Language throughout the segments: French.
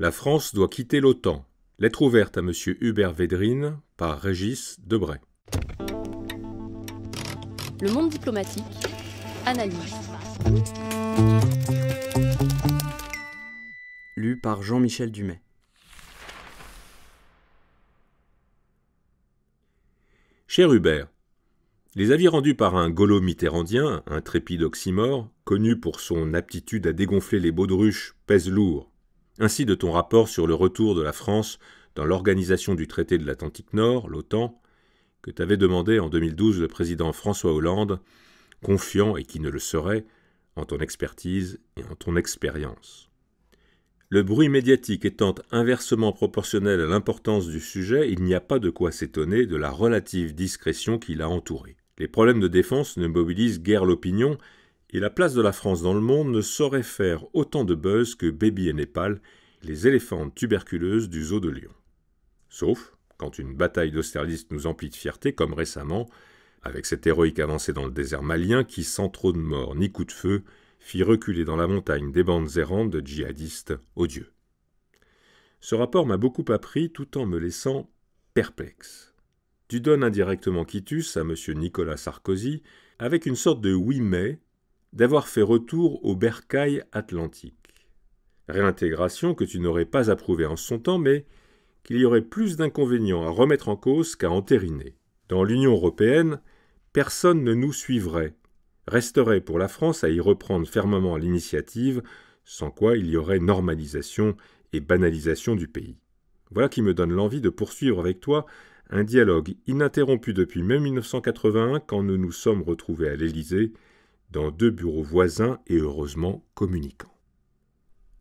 La France doit quitter l'OTAN. Lettre ouverte à M. Hubert Védrine par Régis Debray. Le monde diplomatique, analyse. Lue par Jean-Michel Dumay. Cher Hubert, les avis rendus par un gaulo mitterrandien, intrépide oxymore, connu pour son aptitude à dégonfler les baudruches, pèsent lourd ainsi de ton rapport sur le retour de la France dans l'organisation du traité de l'Atlantique Nord, l'OTAN, que t'avait demandé en 2012 le président François Hollande, confiant et qui ne le serait en ton expertise et en ton expérience. Le bruit médiatique étant inversement proportionnel à l'importance du sujet, il n'y a pas de quoi s'étonner de la relative discrétion qui l'a entouré. Les problèmes de défense ne mobilisent guère l'opinion et la place de la France dans le monde ne saurait faire autant de buzz que Baby et Népal, les éléphantes tuberculeuses du zoo de Lyon. Sauf quand une bataille d'austerlitz nous emplit de fierté, comme récemment, avec cette héroïque avancée dans le désert malien qui, sans trop de morts ni coup de feu, fit reculer dans la montagne des bandes errantes de djihadistes odieux. Ce rapport m'a beaucoup appris tout en me laissant perplexe. Tu donnes indirectement quitus à M. Nicolas Sarkozy avec une sorte de oui mais d'avoir fait retour au bercail atlantique. Réintégration que tu n'aurais pas approuvée en son temps, mais qu'il y aurait plus d'inconvénients à remettre en cause qu'à entériner. Dans l'Union européenne, personne ne nous suivrait. Resterait pour la France à y reprendre fermement l'initiative, sans quoi il y aurait normalisation et banalisation du pays. Voilà qui me donne l'envie de poursuivre avec toi un dialogue ininterrompu depuis mai 1981 quand nous nous sommes retrouvés à l'Élysée dans deux bureaux voisins et heureusement communicants.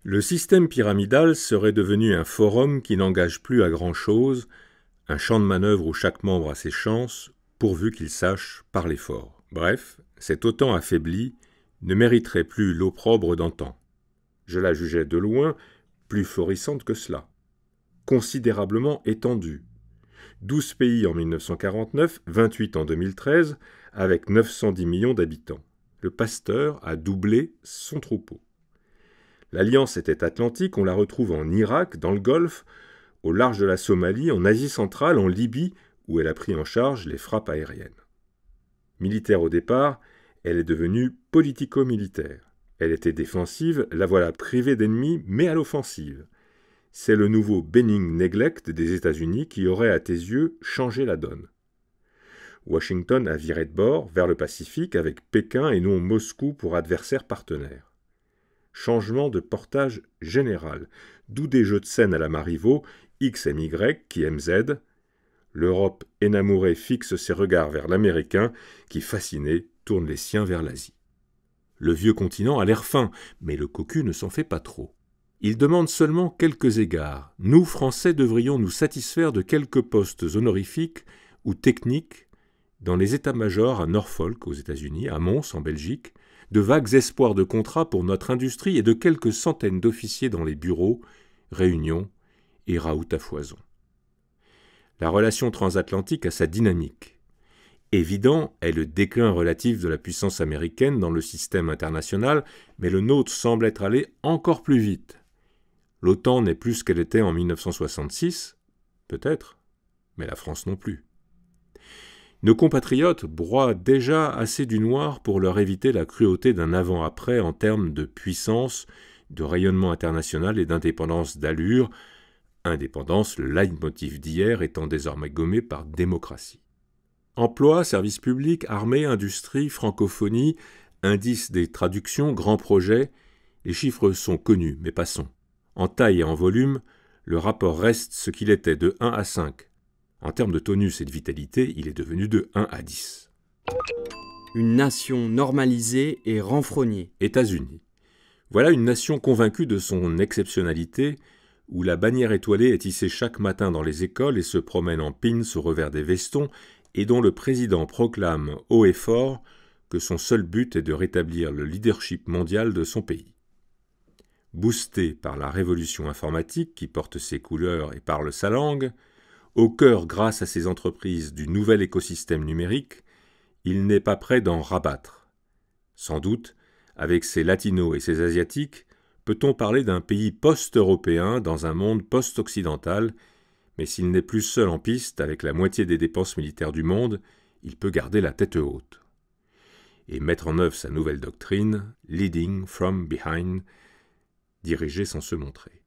Le système pyramidal serait devenu un forum qui n'engage plus à grand-chose, un champ de manœuvre où chaque membre a ses chances, pourvu qu'il sache parler fort. Bref, cet autant affaibli ne mériterait plus l'opprobre d'antan. Je la jugeais de loin plus florissante que cela, considérablement étendue. Douze pays en 1949, 28 en 2013, avec 910 millions d'habitants le pasteur a doublé son troupeau. L'alliance était atlantique, on la retrouve en Irak, dans le Golfe, au large de la Somalie, en Asie centrale, en Libye, où elle a pris en charge les frappes aériennes. Militaire au départ, elle est devenue politico-militaire. Elle était défensive, la voilà privée d'ennemis, mais à l'offensive. C'est le nouveau Benning Neglect des États-Unis qui aurait, à tes yeux, changé la donne. Washington a viré de bord vers le Pacifique avec Pékin et non Moscou pour adversaire partenaire. Changement de portage général, d'où des jeux de scène à la Marivaux, X et Y qui M, Z. L'Europe énamourée fixe ses regards vers l'Américain qui, fasciné, tourne les siens vers l'Asie. Le vieux continent a l'air fin, mais le cocu ne s'en fait pas trop. Il demande seulement quelques égards. Nous, Français, devrions nous satisfaire de quelques postes honorifiques ou techniques dans les états-majors à Norfolk aux États-Unis, à Mons en Belgique, de vagues espoirs de contrats pour notre industrie et de quelques centaines d'officiers dans les bureaux, réunions et raout à foison. La relation transatlantique a sa dynamique. Évident est le déclin relatif de la puissance américaine dans le système international, mais le nôtre semble être allé encore plus vite. L'OTAN n'est plus ce qu'elle était en 1966, peut-être, mais la France non plus. Nos compatriotes broient déjà assez du noir pour leur éviter la cruauté d'un avant-après en termes de puissance, de rayonnement international et d'indépendance d'allure, indépendance, le leitmotiv d'hier étant désormais gommé par démocratie. Emploi, services publics, armée, industrie, francophonie, indice des traductions, grands projets, les chiffres sont connus, mais passons. En taille et en volume, le rapport reste ce qu'il était de 1 à 5, en termes de tonus et de vitalité, il est devenu de 1 à 10. Une nation normalisée et renfrognée. États-Unis. Voilà une nation convaincue de son exceptionnalité, où la bannière étoilée est hissée chaque matin dans les écoles et se promène en pins au revers des vestons, et dont le président proclame haut et fort que son seul but est de rétablir le leadership mondial de son pays. Boosté par la révolution informatique qui porte ses couleurs et parle sa langue, au cœur, grâce à ces entreprises, du nouvel écosystème numérique, il n'est pas prêt d'en rabattre. Sans doute, avec ses latinos et ses asiatiques, peut-on parler d'un pays post-européen dans un monde post-occidental, mais s'il n'est plus seul en piste avec la moitié des dépenses militaires du monde, il peut garder la tête haute et mettre en œuvre sa nouvelle doctrine, Leading from Behind, diriger sans se montrer.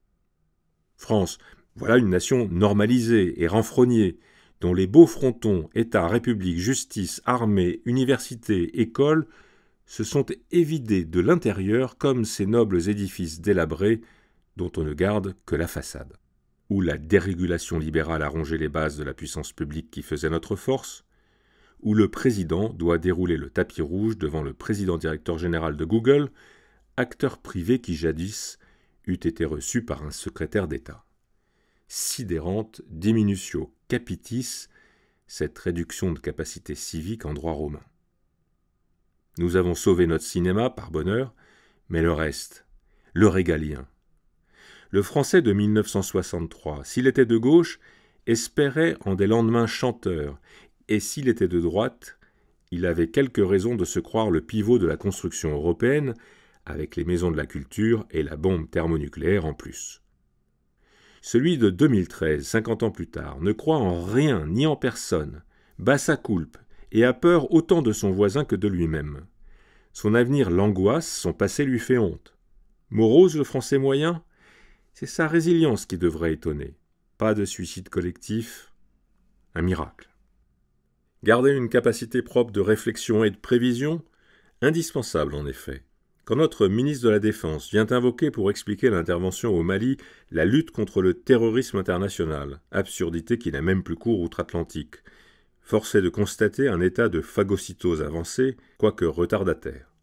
France, voilà une nation normalisée et renfrognée, dont les beaux frontons, État, République, justice, armée, université, école, se sont évidés de l'intérieur comme ces nobles édifices délabrés dont on ne garde que la façade. Où la dérégulation libérale a rongé les bases de la puissance publique qui faisait notre force, où le président doit dérouler le tapis rouge devant le président directeur général de Google, acteur privé qui jadis eût été reçu par un secrétaire d'État sidérante diminutio capitis, cette réduction de capacité civique en droit romain. Nous avons sauvé notre cinéma, par bonheur, mais le reste, le régalien. Le français de 1963, s'il était de gauche, espérait en des lendemains chanteurs, et s'il était de droite, il avait quelques raisons de se croire le pivot de la construction européenne, avec les maisons de la culture et la bombe thermonucléaire en plus. Celui de 2013, 50 ans plus tard, ne croit en rien ni en personne, bat sa coulpe et a peur autant de son voisin que de lui-même. Son avenir l'angoisse, son passé lui fait honte. Morose le français moyen C'est sa résilience qui devrait étonner. Pas de suicide collectif, un miracle. Garder une capacité propre de réflexion et de prévision, indispensable en effet notre ministre de la Défense vient invoquer pour expliquer l'intervention au Mali la lutte contre le terrorisme international, absurdité qui n'a même plus cours outre-Atlantique, Forcé de constater un état de phagocytose avancée, quoique retardataire.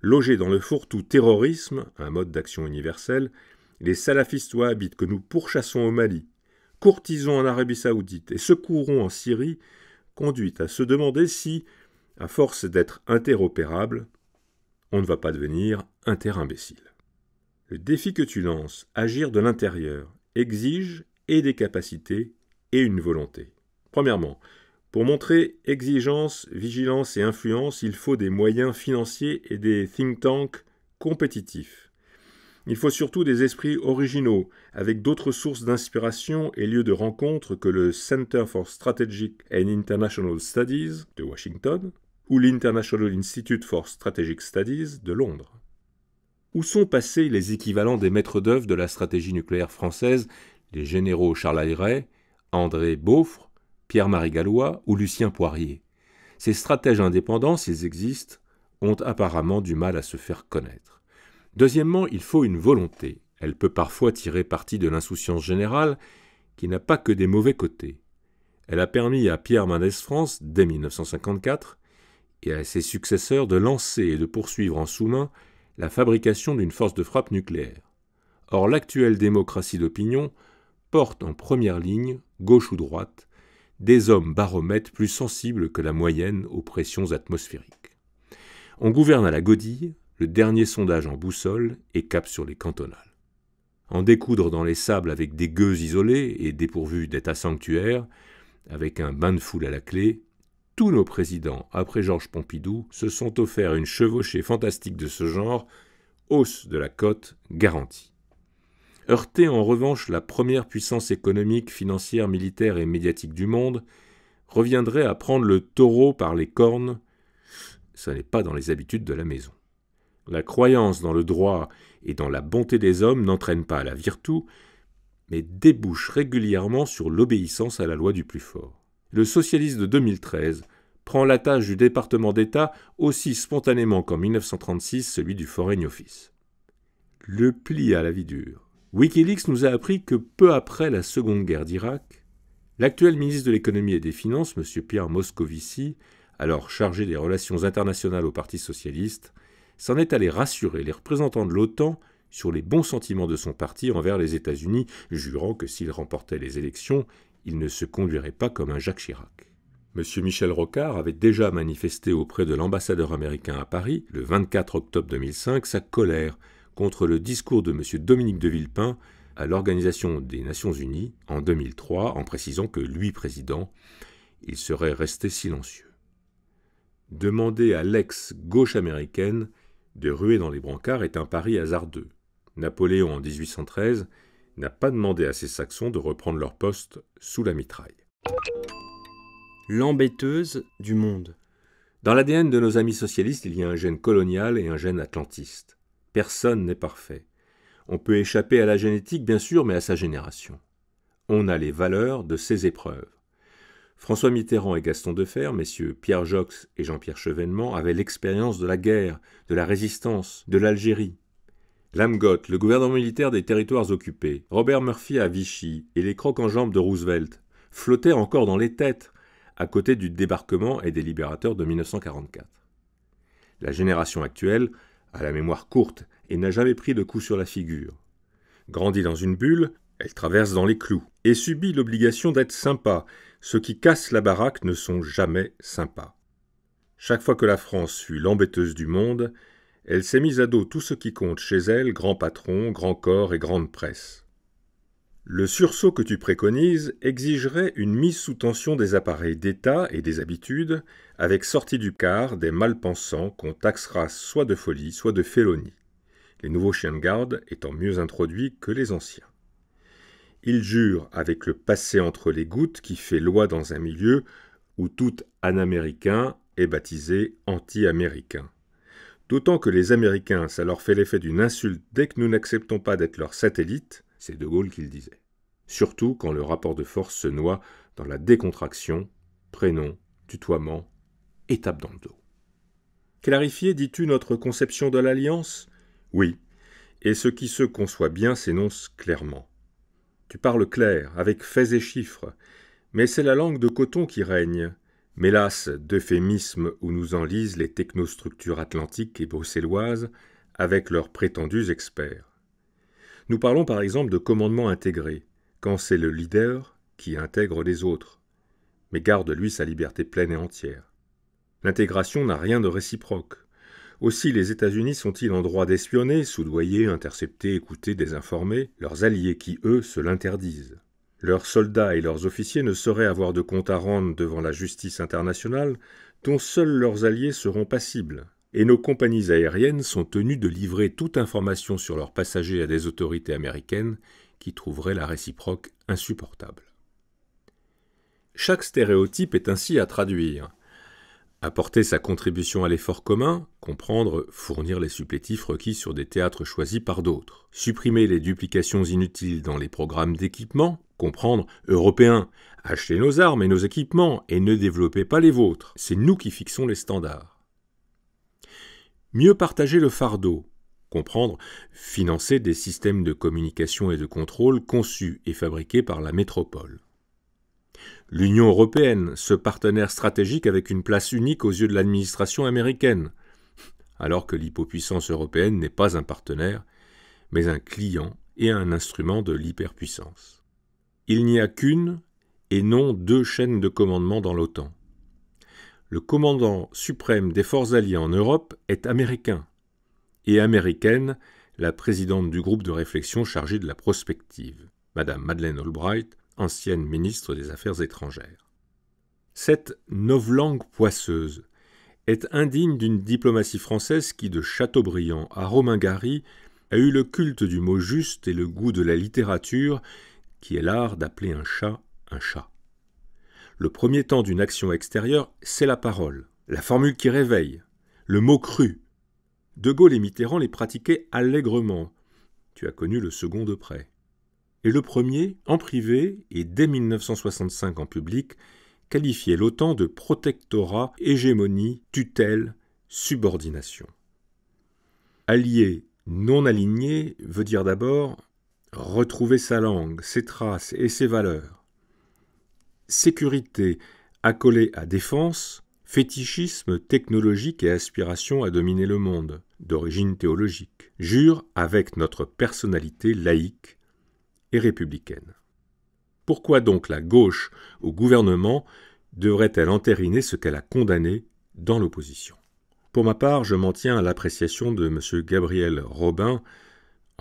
logé dans le fourre-tout terrorisme, un mode d'action universel, les salafistes wahhabites que nous pourchassons au Mali, courtisons en Arabie saoudite et secourons en Syrie, conduit à se demander si, à force d'être interopérables, on ne va pas devenir un imbécile. Le défi que tu lances, agir de l'intérieur, exige et des capacités et une volonté. Premièrement, pour montrer exigence, vigilance et influence, il faut des moyens financiers et des think tanks compétitifs. Il faut surtout des esprits originaux, avec d'autres sources d'inspiration et lieux de rencontre que le Center for Strategic and International Studies de Washington, ou l'International Institute for Strategic Studies de Londres. Où sont passés les équivalents des maîtres d'œuvre de la stratégie nucléaire française, les généraux Charles Ayret, André Beaufre, Pierre-Marie Gallois ou Lucien Poirier Ces stratèges indépendants, s'ils existent, ont apparemment du mal à se faire connaître. Deuxièmement, il faut une volonté. Elle peut parfois tirer parti de l'insouciance générale, qui n'a pas que des mauvais côtés. Elle a permis à Pierre Mendès France, dès 1954, et à ses successeurs de lancer et de poursuivre en sous-main la fabrication d'une force de frappe nucléaire. Or l'actuelle démocratie d'opinion porte en première ligne, gauche ou droite, des hommes baromètres plus sensibles que la moyenne aux pressions atmosphériques. On gouverne à la godille, le dernier sondage en boussole et cap sur les cantonales. En découdre dans les sables avec des gueux isolés et dépourvus d'état sanctuaire, avec un bain de foule à la clé, tous nos présidents, après Georges Pompidou, se sont offerts une chevauchée fantastique de ce genre, hausse de la cote garantie. Heurter en revanche la première puissance économique, financière, militaire et médiatique du monde reviendrait à prendre le taureau par les cornes. Ça n'est pas dans les habitudes de la maison. La croyance dans le droit et dans la bonté des hommes n'entraîne pas la virtu, mais débouche régulièrement sur l'obéissance à la loi du plus fort le socialiste de 2013 prend la tâche du département d'État aussi spontanément qu'en 1936 celui du Foreign Office. Le pli à la vie dure. Wikileaks nous a appris que peu après la Seconde Guerre d'Irak, l'actuel ministre de l'économie et des finances, M. Pierre Moscovici, alors chargé des relations internationales au Parti socialiste, s'en est allé rassurer les représentants de l'OTAN sur les bons sentiments de son parti envers les États-Unis, jurant que s'il remportait les élections, il ne se conduirait pas comme un Jacques Chirac. M. Michel Rocard avait déjà manifesté auprès de l'ambassadeur américain à Paris, le 24 octobre 2005, sa colère contre le discours de M. Dominique de Villepin à l'Organisation des Nations Unies en 2003, en précisant que lui, président, il serait resté silencieux. Demander à l'ex-gauche américaine de ruer dans les brancards est un pari hasardeux. Napoléon en 1813 n'a pas demandé à ses Saxons de reprendre leur poste sous la mitraille. L'embêteuse du monde. Dans l'ADN de nos amis socialistes, il y a un gène colonial et un gène atlantiste. Personne n'est parfait. On peut échapper à la génétique, bien sûr, mais à sa génération. On a les valeurs de ses épreuves. François Mitterrand et Gaston Defer, messieurs Pierre Jox et Jean-Pierre Chevènement avaient l'expérience de la guerre, de la résistance, de l'Algérie. Lamgott, le gouvernement militaire des territoires occupés, Robert Murphy à Vichy et les crocs en jambes de Roosevelt flottaient encore dans les têtes, à côté du débarquement et des libérateurs de 1944. La génération actuelle a la mémoire courte et n'a jamais pris de coup sur la figure. Grandie dans une bulle, elle traverse dans les clous et subit l'obligation d'être sympa. Ceux qui cassent la baraque ne sont jamais sympas. Chaque fois que la France fut l'embêteuse du monde, elle s'est mise à dos tout ce qui compte chez elle, grand patron, grand corps et grande presse. Le sursaut que tu préconises exigerait une mise sous tension des appareils d'État et des habitudes, avec sortie du quart des malpensants qu'on taxera soit de folie, soit de félonie, les nouveaux chiens de garde étant mieux introduits que les anciens. Ils jurent, avec le passé entre les gouttes qui fait loi dans un milieu où tout anaméricain est baptisé anti-américain. D'autant que les Américains, ça leur fait l'effet d'une insulte dès que nous n'acceptons pas d'être leurs satellites, c'est De Gaulle qui le disait. Surtout quand le rapport de force se noie dans la décontraction, prénom, tutoiement, étape dans le dos. Clarifier, dis-tu, notre conception de l'alliance Oui, et ce qui se conçoit bien s'énonce clairement. Tu parles clair, avec faits et chiffres, mais c'est la langue de coton qui règne, mais d'euphémisme où nous enlisent les technostructures atlantiques et bruxelloises avec leurs prétendus experts. Nous parlons par exemple de commandement intégré, quand c'est le leader qui intègre les autres, mais garde lui sa liberté pleine et entière. L'intégration n'a rien de réciproque. Aussi les États-Unis sont-ils en droit d'espionner, soudoyer, intercepter, écouter, désinformer leurs alliés qui, eux, se l'interdisent. Leurs soldats et leurs officiers ne sauraient avoir de compte à rendre devant la justice internationale, dont seuls leurs alliés seront passibles. Et nos compagnies aériennes sont tenues de livrer toute information sur leurs passagers à des autorités américaines qui trouveraient la réciproque insupportable. Chaque stéréotype est ainsi à traduire. Apporter sa contribution à l'effort commun, comprendre, fournir les supplétifs requis sur des théâtres choisis par d'autres, supprimer les duplications inutiles dans les programmes d'équipement, comprendre européens. Achetez nos armes et nos équipements et ne développez pas les vôtres. C'est nous qui fixons les standards. Mieux partager le fardeau. Comprendre, financer des systèmes de communication et de contrôle conçus et fabriqués par la métropole. L'Union européenne, ce partenaire stratégique avec une place unique aux yeux de l'administration américaine, alors que l'hypopuissance européenne n'est pas un partenaire, mais un client et un instrument de l'hyperpuissance. Il n'y a qu'une et non deux chaînes de commandement dans l'OTAN. Le commandant suprême des forces alliées en Europe est américain, et américaine la présidente du groupe de réflexion chargé de la prospective, Madame Madeleine Albright, ancienne ministre des Affaires étrangères. Cette novlangue poisseuse est indigne d'une diplomatie française qui, de Chateaubriand à Romain Gary, a eu le culte du mot juste et le goût de la littérature qui est l'art d'appeler un chat un chat. Le premier temps d'une action extérieure, c'est la parole, la formule qui réveille, le mot cru. De Gaulle et Mitterrand les pratiquaient allègrement. Tu as connu le second de près. Et le premier, en privé et dès 1965 en public, qualifiait l'OTAN de protectorat, hégémonie, tutelle, subordination. Allié non aligné veut dire d'abord retrouver sa langue, ses traces et ses valeurs. Sécurité accolée à défense, fétichisme technologique et aspiration à dominer le monde, d'origine théologique, jure avec notre personnalité laïque et républicaine. Pourquoi donc la gauche au gouvernement devrait-elle entériner ce qu'elle a condamné dans l'opposition Pour ma part, je m'en tiens à l'appréciation de M. Gabriel Robin,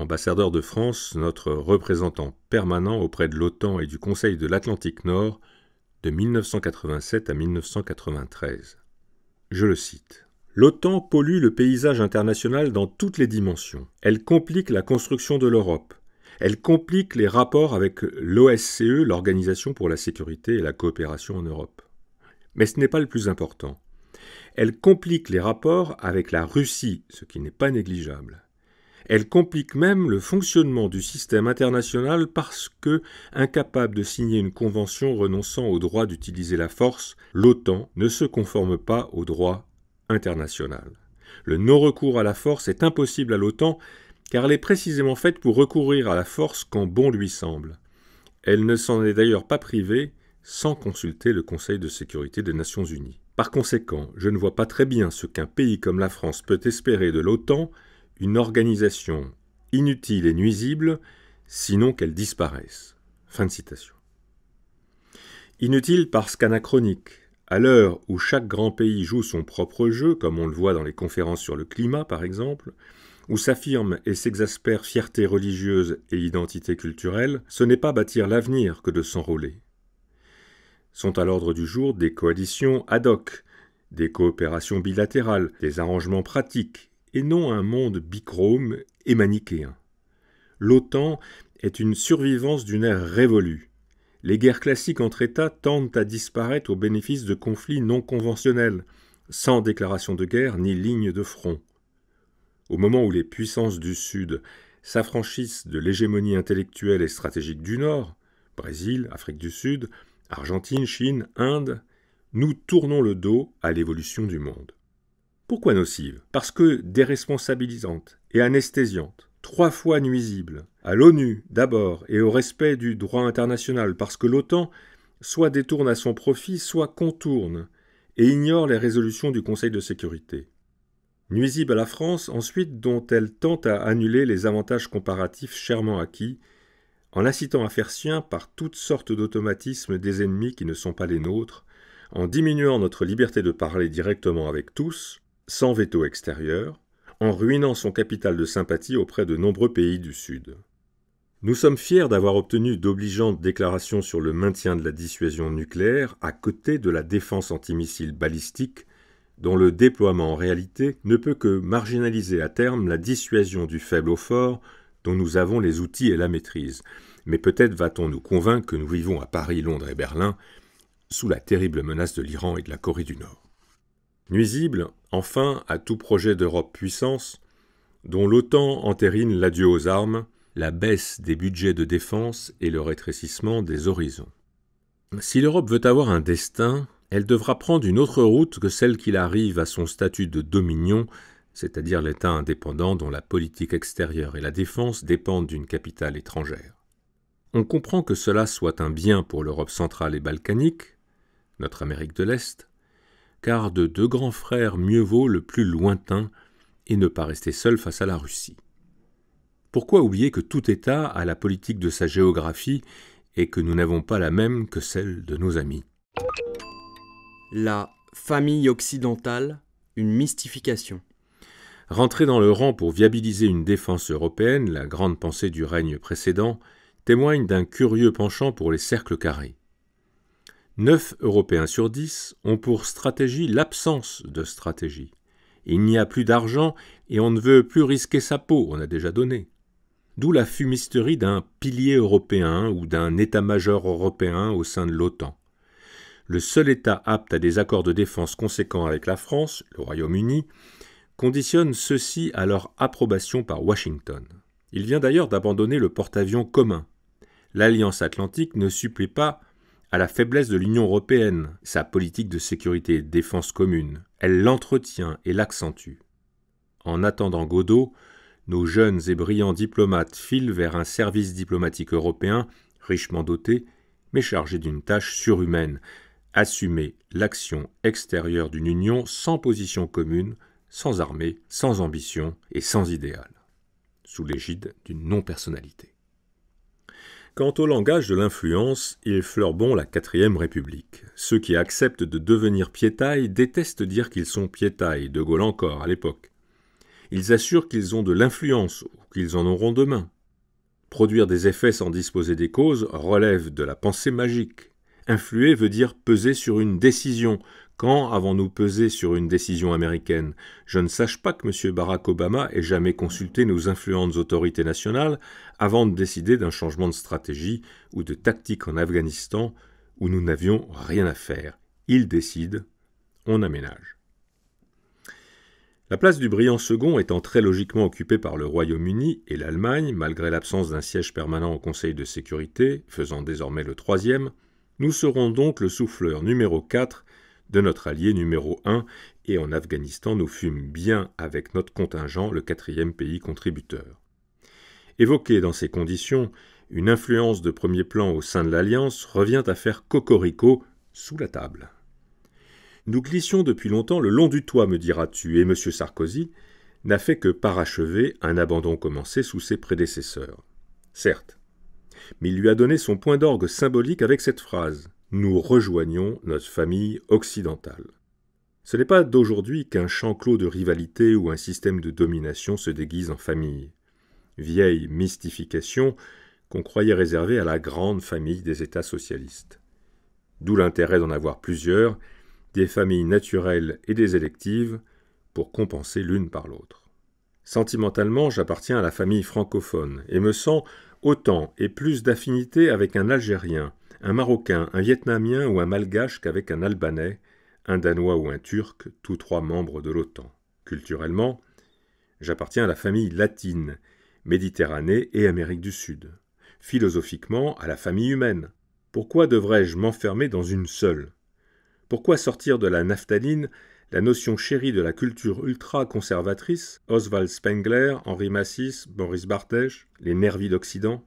ambassadeur de France, notre représentant permanent auprès de l'OTAN et du Conseil de l'Atlantique Nord de 1987 à 1993. Je le cite. L'OTAN pollue le paysage international dans toutes les dimensions. Elle complique la construction de l'Europe. Elle complique les rapports avec l'OSCE, l'Organisation pour la sécurité et la coopération en Europe. Mais ce n'est pas le plus important. Elle complique les rapports avec la Russie, ce qui n'est pas négligeable. Elle complique même le fonctionnement du système international parce que, incapable de signer une convention renonçant au droit d'utiliser la force, l'OTAN ne se conforme pas au droit international. Le non-recours à la force est impossible à l'OTAN car elle est précisément faite pour recourir à la force quand bon lui semble. Elle ne s'en est d'ailleurs pas privée sans consulter le Conseil de sécurité des Nations Unies. Par conséquent, je ne vois pas très bien ce qu'un pays comme la France peut espérer de l'OTAN une organisation inutile et nuisible, sinon qu'elle disparaisse. Fin de citation. Inutile parce qu'anachronique, à l'heure où chaque grand pays joue son propre jeu, comme on le voit dans les conférences sur le climat par exemple, où s'affirment et s'exaspère fierté religieuse et identité culturelle, ce n'est pas bâtir l'avenir que de s'enrôler. Sont à l'ordre du jour des coalitions ad hoc, des coopérations bilatérales, des arrangements pratiques, et non un monde bichrome et manichéen. L'OTAN est une survivance d'une ère révolue. Les guerres classiques entre États tendent à disparaître au bénéfice de conflits non conventionnels, sans déclaration de guerre ni ligne de front. Au moment où les puissances du Sud s'affranchissent de l'hégémonie intellectuelle et stratégique du Nord, Brésil, Afrique du Sud, Argentine, Chine, Inde, nous tournons le dos à l'évolution du monde. Pourquoi nocive Parce que déresponsabilisante et anesthésiante, trois fois nuisible, à l'ONU d'abord et au respect du droit international, parce que l'OTAN soit détourne à son profit, soit contourne et ignore les résolutions du Conseil de sécurité. Nuisible à la France ensuite dont elle tente à annuler les avantages comparatifs chèrement acquis, en l'incitant à faire sien par toutes sortes d'automatismes des ennemis qui ne sont pas les nôtres, en diminuant notre liberté de parler directement avec tous, sans veto extérieur, en ruinant son capital de sympathie auprès de nombreux pays du Sud. Nous sommes fiers d'avoir obtenu d'obligeantes déclarations sur le maintien de la dissuasion nucléaire à côté de la défense antimissile balistique, dont le déploiement en réalité ne peut que marginaliser à terme la dissuasion du faible au fort dont nous avons les outils et la maîtrise. Mais peut-être va-t-on nous convaincre que nous vivons à Paris, Londres et Berlin sous la terrible menace de l'Iran et de la Corée du Nord. Nuisible, enfin, à tout projet d'Europe puissance, dont l'OTAN entérine l'adieu aux armes, la baisse des budgets de défense et le rétrécissement des horizons. Si l'Europe veut avoir un destin, elle devra prendre une autre route que celle qu'il arrive à son statut de dominion, c'est-à-dire l'État indépendant dont la politique extérieure et la défense dépendent d'une capitale étrangère. On comprend que cela soit un bien pour l'Europe centrale et balkanique, notre Amérique de l'Est, car de deux grands frères mieux vaut le plus lointain et ne pas rester seul face à la Russie. Pourquoi oublier que tout État a la politique de sa géographie et que nous n'avons pas la même que celle de nos amis La famille occidentale, une mystification. Rentrer dans le rang pour viabiliser une défense européenne, la grande pensée du règne précédent, témoigne d'un curieux penchant pour les cercles carrés. Neuf Européens sur 10 ont pour stratégie l'absence de stratégie. Il n'y a plus d'argent et on ne veut plus risquer sa peau, on a déjà donné. D'où la fumisterie d'un pilier européen ou d'un état-major européen au sein de l'OTAN. Le seul État apte à des accords de défense conséquents avec la France, le Royaume-Uni, conditionne ceux-ci à leur approbation par Washington. Il vient d'ailleurs d'abandonner le porte-avions commun. L'Alliance atlantique ne supplie pas à la faiblesse de l'Union européenne, sa politique de sécurité et de défense commune. Elle l'entretient et l'accentue. En attendant Godot, nos jeunes et brillants diplomates filent vers un service diplomatique européen richement doté, mais chargé d'une tâche surhumaine assumer l'action extérieure d'une Union sans position commune, sans armée, sans ambition et sans idéal, sous l'égide d'une non-personnalité. Quant au langage de l'influence, il fleure bon la quatrième république. Ceux qui acceptent de devenir piétailles détestent dire qu'ils sont piétailles, de Gaulle encore, à l'époque. Ils assurent qu'ils ont de l'influence, ou qu'ils en auront demain. Produire des effets sans disposer des causes relève de la pensée magique. Influer veut dire peser sur une décision, quand avons-nous pesé sur une décision américaine Je ne sache pas que M. Barack Obama ait jamais consulté nos influentes autorités nationales avant de décider d'un changement de stratégie ou de tactique en Afghanistan où nous n'avions rien à faire. Il décide, on aménage. La place du brillant second étant très logiquement occupée par le Royaume-Uni et l'Allemagne, malgré l'absence d'un siège permanent au Conseil de sécurité, faisant désormais le troisième, nous serons donc le souffleur numéro 4 de notre allié numéro 1 et en Afghanistan nous fûmes bien avec notre contingent le quatrième pays contributeur. Évoquer dans ces conditions une influence de premier plan au sein de l'Alliance revient à faire cocorico sous la table. Nous glissions depuis longtemps le long du toit, me diras-tu, et M. Sarkozy n'a fait que parachever un abandon commencé sous ses prédécesseurs. Certes, mais il lui a donné son point d'orgue symbolique avec cette phrase nous rejoignons notre famille occidentale. Ce n'est pas d'aujourd'hui qu'un champ clos de rivalité ou un système de domination se déguise en famille. Vieille mystification qu'on croyait réservée à la grande famille des États socialistes. D'où l'intérêt d'en avoir plusieurs, des familles naturelles et des électives, pour compenser l'une par l'autre. Sentimentalement, j'appartiens à la famille francophone et me sens autant et plus d'affinité avec un Algérien, un Marocain, un Vietnamien ou un Malgache qu'avec un Albanais, un Danois ou un Turc, tous trois membres de l'OTAN. Culturellement, j'appartiens à la famille latine, Méditerranée et Amérique du Sud. Philosophiquement, à la famille humaine. Pourquoi devrais-je m'enfermer dans une seule Pourquoi sortir de la naphtaline la notion chérie de la culture ultra-conservatrice, Oswald Spengler, Henri Massis, Boris Barthes, les nervis d'Occident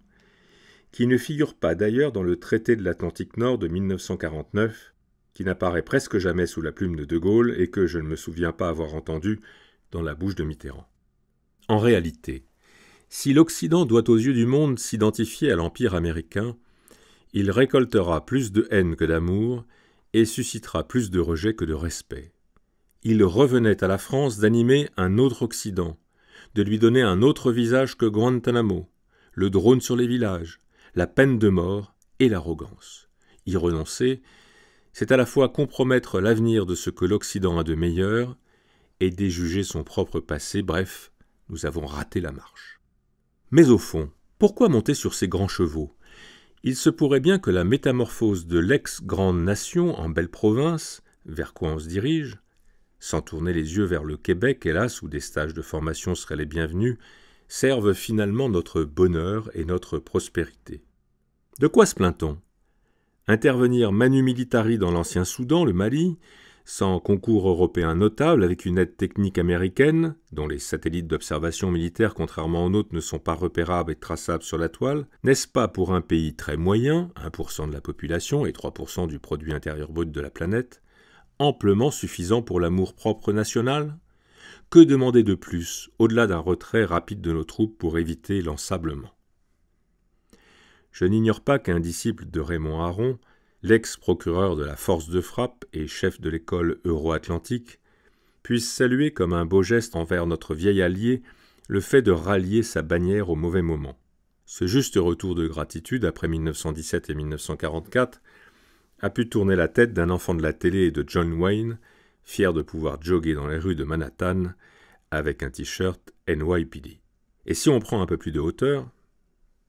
qui ne figure pas d'ailleurs dans le traité de l'Atlantique Nord de 1949, qui n'apparaît presque jamais sous la plume de De Gaulle et que je ne me souviens pas avoir entendu dans la bouche de Mitterrand. En réalité, si l'Occident doit aux yeux du monde s'identifier à l'Empire américain, il récoltera plus de haine que d'amour et suscitera plus de rejet que de respect. Il revenait à la France d'animer un autre Occident, de lui donner un autre visage que Guantanamo, le drone sur les villages, la peine de mort et l'arrogance. Y renoncer, c'est à la fois compromettre l'avenir de ce que l'Occident a de meilleur et déjuger son propre passé, bref, nous avons raté la marche. Mais au fond, pourquoi monter sur ces grands chevaux Il se pourrait bien que la métamorphose de l'ex-grande nation en belle province, vers quoi on se dirige, sans tourner les yeux vers le Québec, hélas, où des stages de formation seraient les bienvenus, servent finalement notre bonheur et notre prospérité. De quoi se plaint-on Intervenir manu militari dans l'ancien Soudan, le Mali, sans concours européen notable, avec une aide technique américaine, dont les satellites d'observation militaire, contrairement aux nôtres, ne sont pas repérables et traçables sur la toile, n'est-ce pas pour un pays très moyen, 1% de la population et 3% du produit intérieur brut de la planète, amplement suffisant pour l'amour propre national que demander de plus, au-delà d'un retrait rapide de nos troupes pour éviter l'ensablement Je n'ignore pas qu'un disciple de Raymond Aron, l'ex-procureur de la force de frappe et chef de l'école euro-atlantique, puisse saluer comme un beau geste envers notre vieil allié le fait de rallier sa bannière au mauvais moment. Ce juste retour de gratitude après 1917 et 1944 a pu tourner la tête d'un enfant de la télé et de John Wayne fier de pouvoir jogger dans les rues de Manhattan avec un t-shirt NYPD. Et si on prend un peu plus de hauteur,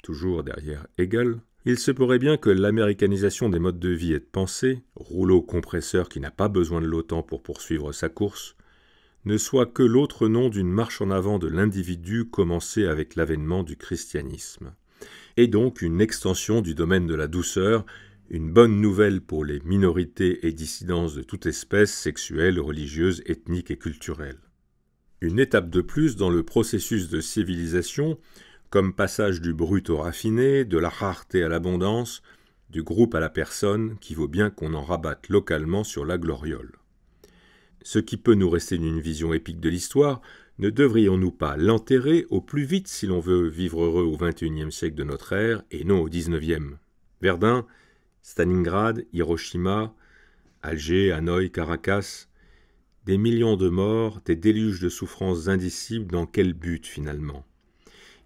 toujours derrière Hegel, il se pourrait bien que l'américanisation des modes de vie et de pensée, rouleau compresseur qui n'a pas besoin de l'OTAN pour poursuivre sa course, ne soit que l'autre nom d'une marche en avant de l'individu commencée avec l'avènement du christianisme, et donc une extension du domaine de la douceur une bonne nouvelle pour les minorités et dissidences de toute espèce, sexuelle, religieuse, ethnique et culturelle. Une étape de plus dans le processus de civilisation, comme passage du brut au raffiné, de la rareté à l'abondance, du groupe à la personne, qui vaut bien qu'on en rabatte localement sur la gloriole. Ce qui peut nous rester d'une vision épique de l'histoire, ne devrions-nous pas l'enterrer au plus vite si l'on veut vivre heureux au XXIe siècle de notre ère et non au XIXe Verdun Stalingrad, Hiroshima, Alger, Hanoï, Caracas, des millions de morts, des déluges de souffrances indicibles, dans quel but finalement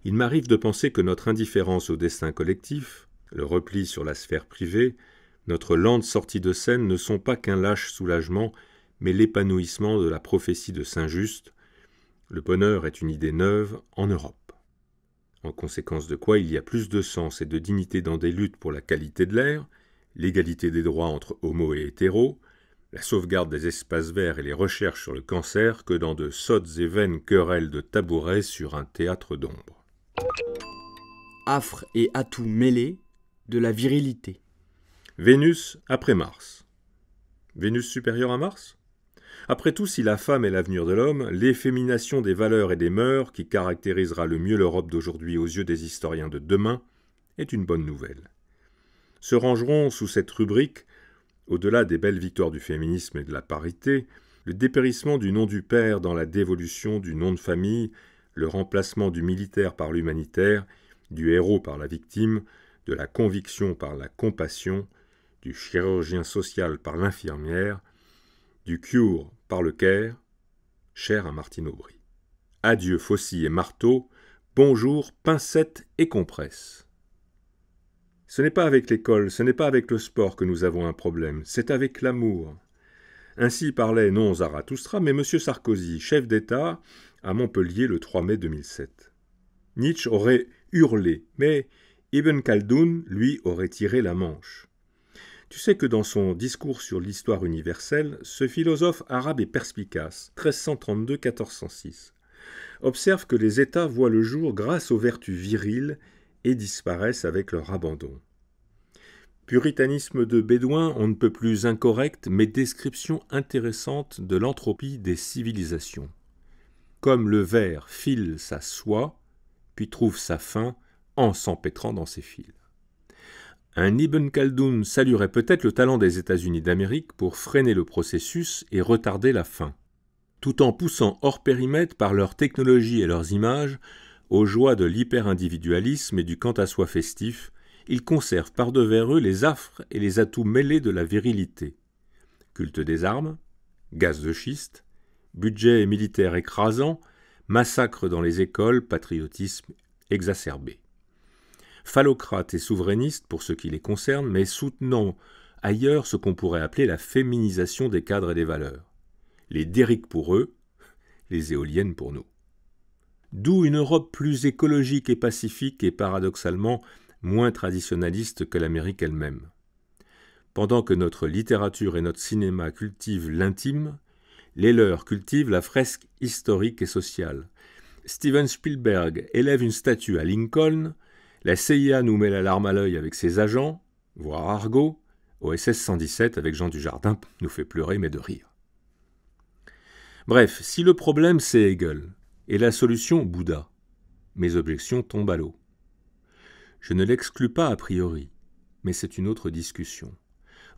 Il m'arrive de penser que notre indifférence au destin collectif, le repli sur la sphère privée, notre lente sortie de scène ne sont pas qu'un lâche soulagement, mais l'épanouissement de la prophétie de Saint Just. Le bonheur est une idée neuve en Europe. En conséquence de quoi il y a plus de sens et de dignité dans des luttes pour la qualité de l'air, l'égalité des droits entre homo et hétéro, la sauvegarde des espaces verts et les recherches sur le cancer que dans de sottes et vaines querelles de tabourets sur un théâtre d'ombre. Affre et atout mêlés de la virilité. Vénus après Mars. Vénus supérieure à Mars Après tout, si la femme est l'avenir de l'homme, l'effémination des valeurs et des mœurs qui caractérisera le mieux l'Europe d'aujourd'hui aux yeux des historiens de demain est une bonne nouvelle se rangeront sous cette rubrique, au-delà des belles victoires du féminisme et de la parité, le dépérissement du nom du père dans la dévolution du nom de famille, le remplacement du militaire par l'humanitaire, du héros par la victime, de la conviction par la compassion, du chirurgien social par l'infirmière, du cure par le care, cher à Martine Aubry. Adieu faucilles et marteau, bonjour pincettes et compresse. Ce n'est pas avec l'école, ce n'est pas avec le sport que nous avons un problème, c'est avec l'amour. Ainsi parlait non Zarathustra, mais M. Sarkozy, chef d'État, à Montpellier le 3 mai 2007. Nietzsche aurait hurlé, mais Ibn Khaldun, lui, aurait tiré la manche. Tu sais que dans son discours sur l'histoire universelle, ce philosophe arabe et perspicace, 1332-1406. Observe que les États voient le jour grâce aux vertus viriles disparaissent avec leur abandon. Puritanisme de Bédouin, on ne peut plus incorrect, mais description intéressante de l'entropie des civilisations. Comme le ver file sa soie, puis trouve sa fin en s'empêtrant dans ses fils. Un Ibn Khaldoun saluerait peut-être le talent des États-Unis d'Amérique pour freiner le processus et retarder la fin. Tout en poussant hors périmètre par leur technologie et leurs images, aux joies de l'hyper-individualisme et du quant à soi festif, ils conservent par devers eux les affres et les atouts mêlés de la virilité. Culte des armes, gaz de schiste, budget militaire écrasant, massacre dans les écoles, patriotisme exacerbé. Phallocrates et souverainistes pour ce qui les concerne, mais soutenant ailleurs ce qu'on pourrait appeler la féminisation des cadres et des valeurs. Les dériques pour eux, les éoliennes pour nous d'où une Europe plus écologique et pacifique et paradoxalement moins traditionnaliste que l'Amérique elle-même. Pendant que notre littérature et notre cinéma cultivent l'intime, les leurs cultivent la fresque historique et sociale. Steven Spielberg élève une statue à Lincoln, la CIA nous met la larme à l'œil avec ses agents, voire Argo, OSS 117 avec Jean Dujardin nous fait pleurer mais de rire. Bref, si le problème c'est Hegel, et la solution Bouddha. Mes objections tombent à l'eau. Je ne l'exclus pas a priori, mais c'est une autre discussion.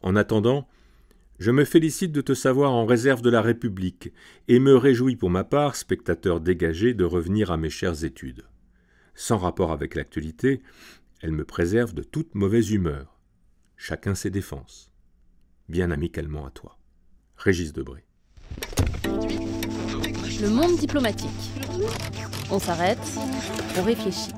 En attendant, je me félicite de te savoir en réserve de la République, et me réjouis pour ma part, spectateur dégagé, de revenir à mes chères études. Sans rapport avec l'actualité, elles me préserve de toute mauvaise humeur. Chacun ses défenses. Bien amicalement à toi. Régis Debré. Le monde diplomatique. On s'arrête, on réfléchit.